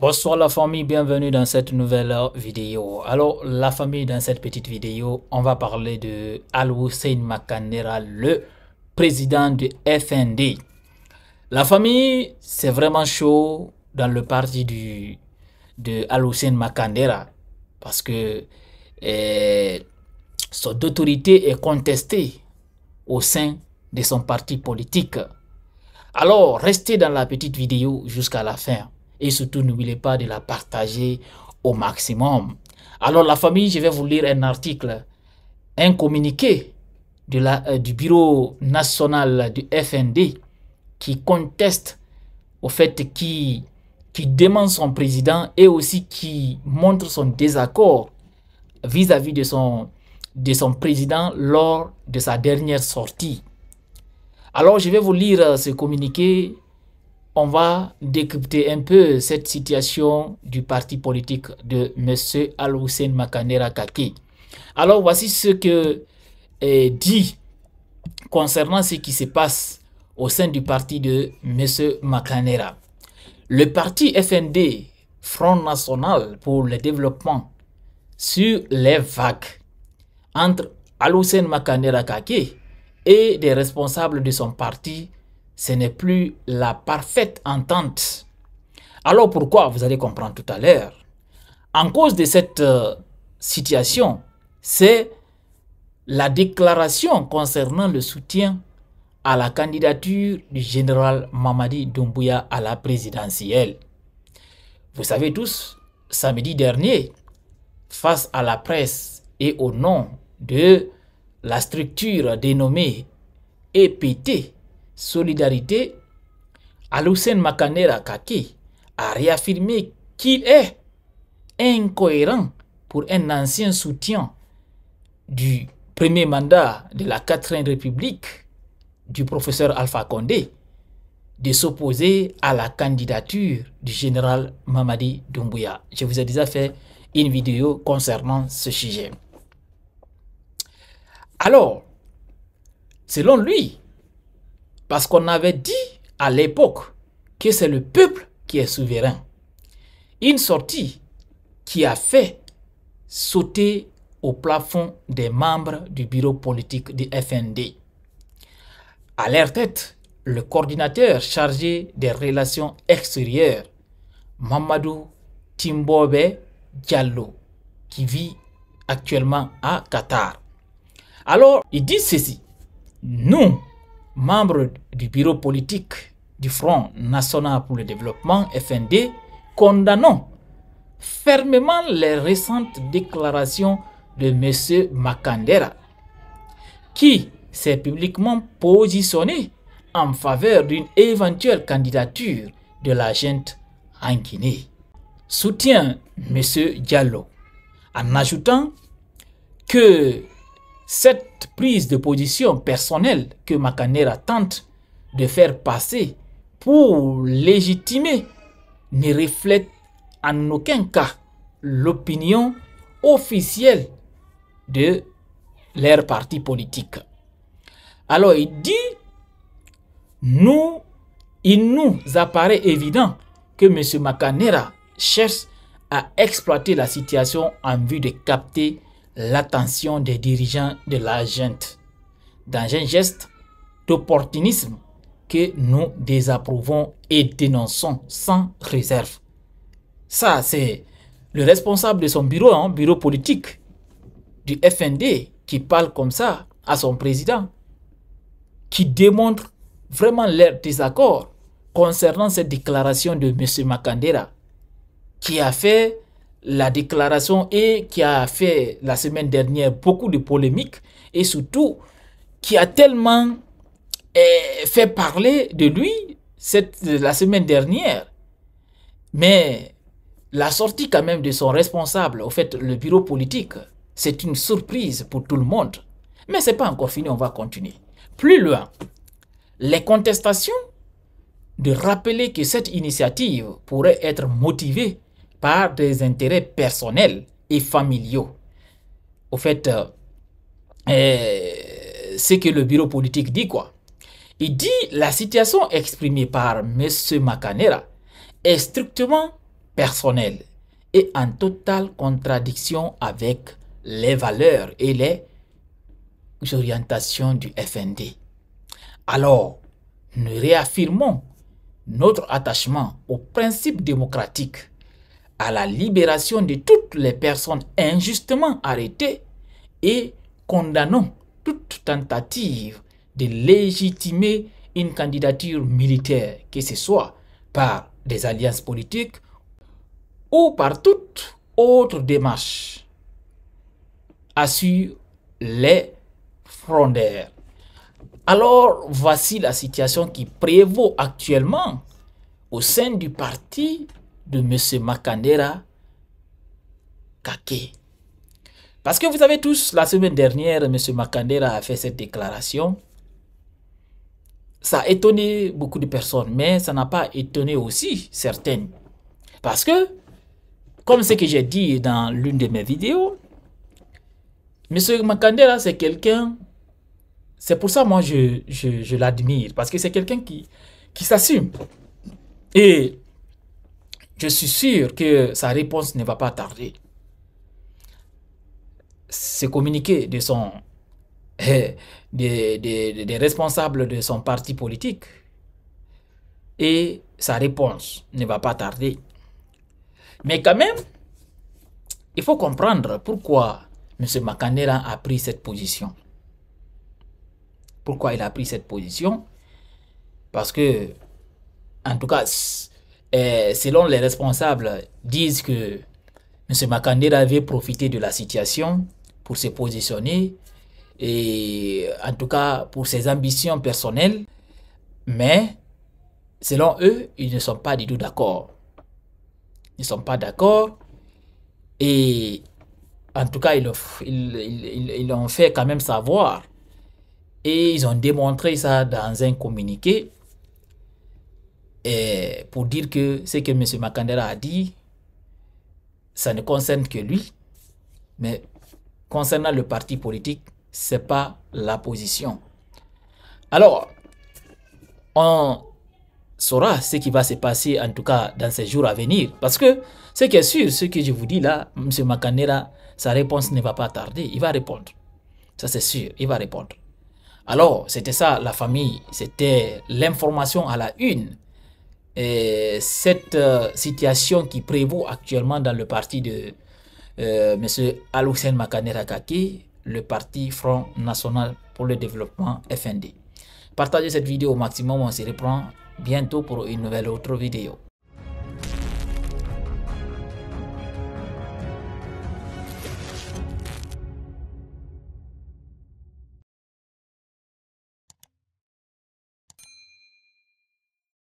Bonsoir la famille, bienvenue dans cette nouvelle vidéo. Alors la famille, dans cette petite vidéo, on va parler de Al-Hussein Makandera, le président du FND. La famille, c'est vraiment chaud dans le parti du, de Al-Hussein Makandera parce que eh, son autorité est contestée au sein de son parti politique. Alors restez dans la petite vidéo jusqu'à la fin et surtout, n'oubliez pas de la partager au maximum. Alors, la famille, je vais vous lire un article, un communiqué de la, euh, du Bureau national du FND qui conteste au fait qui, qui demande son président et aussi qui montre son désaccord vis-à-vis -vis de, son, de son président lors de sa dernière sortie. Alors, je vais vous lire euh, ce communiqué on va décrypter un peu cette situation du parti politique de M. Al-Hussein Makanera Kaki. Alors voici ce que est eh, dit concernant ce qui se passe au sein du parti de M. Makanera. Le parti FND, Front National pour le Développement, sur les vagues entre Al-Hussein Makanera Kaki et des responsables de son parti ce n'est plus la parfaite entente. Alors pourquoi Vous allez comprendre tout à l'heure. En cause de cette euh, situation, c'est la déclaration concernant le soutien à la candidature du général Mamadi Doumbouya à la présidentielle. Vous savez tous, samedi dernier, face à la presse et au nom de la structure dénommée EPT, Solidarité, Aloussène Makanera Kaki a réaffirmé qu'il est incohérent pour un ancien soutien du premier mandat de la 4e République du professeur Alpha Condé de s'opposer à la candidature du général Mamadi Doumbouya. Je vous ai déjà fait une vidéo concernant ce sujet. Alors, selon lui, parce qu'on avait dit à l'époque que c'est le peuple qui est souverain. Une sortie qui a fait sauter au plafond des membres du bureau politique du FND. À leur tête, le coordinateur chargé des relations extérieures, Mamadou Timbobe Diallo, qui vit actuellement à Qatar. Alors, il dit ceci. Nous, membre du bureau politique du Front National pour le Développement, FND, condamnons fermement les récentes déclarations de M. Makandera, qui s'est publiquement positionné en faveur d'une éventuelle candidature de la gente en Guinée. Soutient M. Diallo en ajoutant que cette prise de position personnelle que Macanera tente de faire passer pour légitimer ne reflète en aucun cas l'opinion officielle de leur parti politique. Alors il dit, nous, il nous apparaît évident que M. Macanera cherche à exploiter la situation en vue de capter l'attention des dirigeants de la gente dans un geste d'opportunisme que nous désapprouvons et dénonçons sans réserve. Ça, c'est le responsable de son bureau, un hein, bureau politique du FND, qui parle comme ça à son président, qui démontre vraiment leur désaccord concernant cette déclaration de M. Makandera, qui a fait la déclaration et qui a fait la semaine dernière beaucoup de polémiques et surtout qui a tellement eh, fait parler de lui cette, la semaine dernière. Mais la sortie quand même de son responsable, au fait le bureau politique, c'est une surprise pour tout le monde. Mais ce n'est pas encore fini, on va continuer. Plus loin, les contestations de rappeler que cette initiative pourrait être motivée par des intérêts personnels et familiaux. Au fait, c'est euh, euh, ce que le bureau politique dit, quoi. Il dit la situation exprimée par M. Macanera est strictement personnelle et en totale contradiction avec les valeurs et les orientations du FND. Alors, nous réaffirmons notre attachement aux principes démocratiques à la libération de toutes les personnes injustement arrêtées et condamnons toute tentative de légitimer une candidature militaire, que ce soit par des alliances politiques ou par toute autre démarche, assure les frontières. Alors voici la situation qui prévaut actuellement au sein du parti de M. Makandera Kake. Parce que vous savez tous, la semaine dernière, M. Makandera a fait cette déclaration. Ça a étonné beaucoup de personnes, mais ça n'a pas étonné aussi certaines. Parce que, comme ce que j'ai dit dans l'une de mes vidéos, M. Makandera, c'est quelqu'un c'est pour ça, moi, je, je, je l'admire. Parce que c'est quelqu'un qui, qui s'assume. Et je suis sûr que sa réponse ne va pas tarder. C'est communiqué de son, des, des responsables de son parti politique et sa réponse ne va pas tarder. Mais quand même, il faut comprendre pourquoi M. Makanera a pris cette position. Pourquoi il a pris cette position Parce que, en tout cas, eh, selon les responsables, disent que M. Makandé avait profité de la situation pour se positionner, et en tout cas pour ses ambitions personnelles, mais selon eux, ils ne sont pas du tout d'accord. Ils ne sont pas d'accord, et en tout cas, ils l'ont fait quand même savoir, et ils ont démontré ça dans un communiqué et pour dire que ce que M. Makandera a dit, ça ne concerne que lui, mais concernant le parti politique, ce n'est pas la position. Alors, on saura ce qui va se passer, en tout cas dans ces jours à venir, parce que ce qui est sûr, ce que je vous dis là, M. Makandera, sa réponse ne va pas tarder, il va répondre. Ça c'est sûr, il va répondre. Alors, c'était ça la famille, c'était l'information à la une. Et cette euh, situation qui prévaut actuellement dans le parti de euh, M. Aloussen Makanera le parti Front National pour le Développement FND. Partagez cette vidéo au maximum, on se reprend bientôt pour une nouvelle autre vidéo.